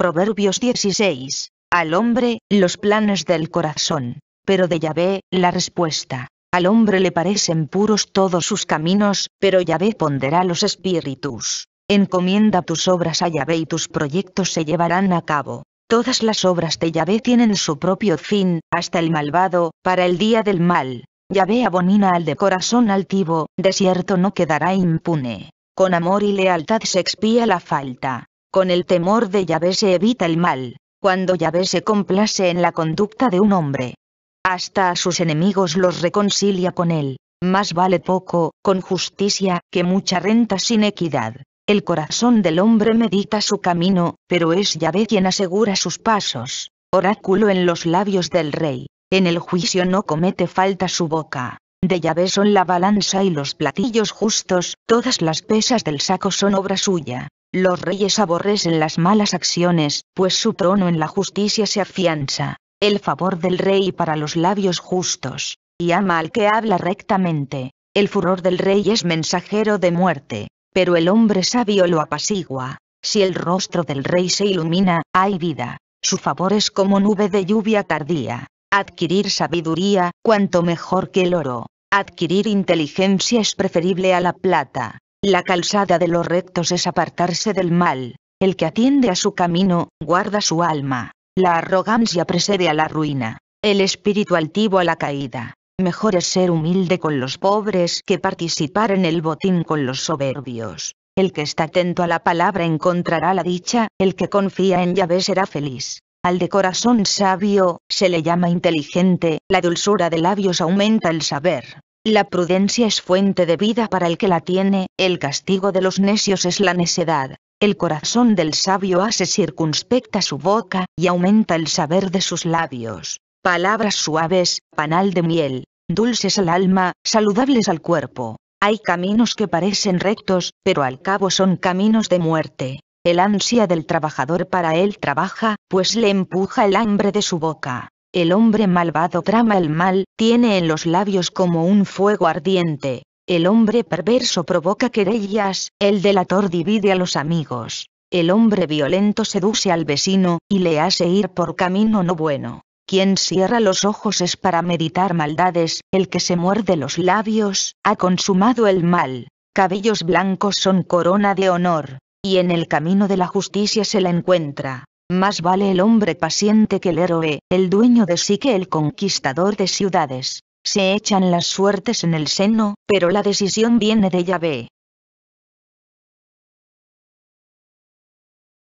Proverbios 16. Al hombre, los planes del corazón, pero de Yahvé, la respuesta. Al hombre le parecen puros todos sus caminos, pero Yahvé ponderá los espíritus. Encomienda tus obras a Yahvé y tus proyectos se llevarán a cabo. Todas las obras de Yahvé tienen su propio fin, hasta el malvado, para el día del mal. Yahvé abonina al de corazón altivo, desierto no quedará impune. Con amor y lealtad se expía la falta. Con el temor de Yahvé se evita el mal, cuando Yahvé se complace en la conducta de un hombre. Hasta a sus enemigos los reconcilia con él. Más vale poco, con justicia, que mucha renta sin equidad. El corazón del hombre medita su camino, pero es Yahvé quien asegura sus pasos. Oráculo en los labios del rey. En el juicio no comete falta su boca. De Yahvé son la balanza y los platillos justos, todas las pesas del saco son obra suya. Los reyes aborrecen las malas acciones, pues su trono en la justicia se afianza. El favor del rey para los labios justos, y ama al que habla rectamente. El furor del rey es mensajero de muerte, pero el hombre sabio lo apacigua. Si el rostro del rey se ilumina, hay vida. Su favor es como nube de lluvia tardía. Adquirir sabiduría, cuanto mejor que el oro. Adquirir inteligencia es preferible a la plata. La calzada de los rectos es apartarse del mal, el que atiende a su camino, guarda su alma. La arrogancia precede a la ruina, el espíritu altivo a la caída. Mejor es ser humilde con los pobres que participar en el botín con los soberbios. El que está atento a la palabra encontrará la dicha, el que confía en Yahvé será feliz. Al de corazón sabio, se le llama inteligente, la dulzura de labios aumenta el saber. La prudencia es fuente de vida para el que la tiene, el castigo de los necios es la necedad. El corazón del sabio hace circunspecta su boca, y aumenta el saber de sus labios. Palabras suaves, panal de miel, dulces al alma, saludables al cuerpo. Hay caminos que parecen rectos, pero al cabo son caminos de muerte. El ansia del trabajador para él trabaja, pues le empuja el hambre de su boca. El hombre malvado trama el mal, tiene en los labios como un fuego ardiente. El hombre perverso provoca querellas, el delator divide a los amigos. El hombre violento seduce al vecino, y le hace ir por camino no bueno. Quien cierra los ojos es para meditar maldades, el que se muerde los labios, ha consumado el mal. Cabellos blancos son corona de honor, y en el camino de la justicia se la encuentra. Más vale el hombre paciente que el héroe, el dueño de sí que el conquistador de ciudades. Se echan las suertes en el seno, pero la decisión viene de Yahvé.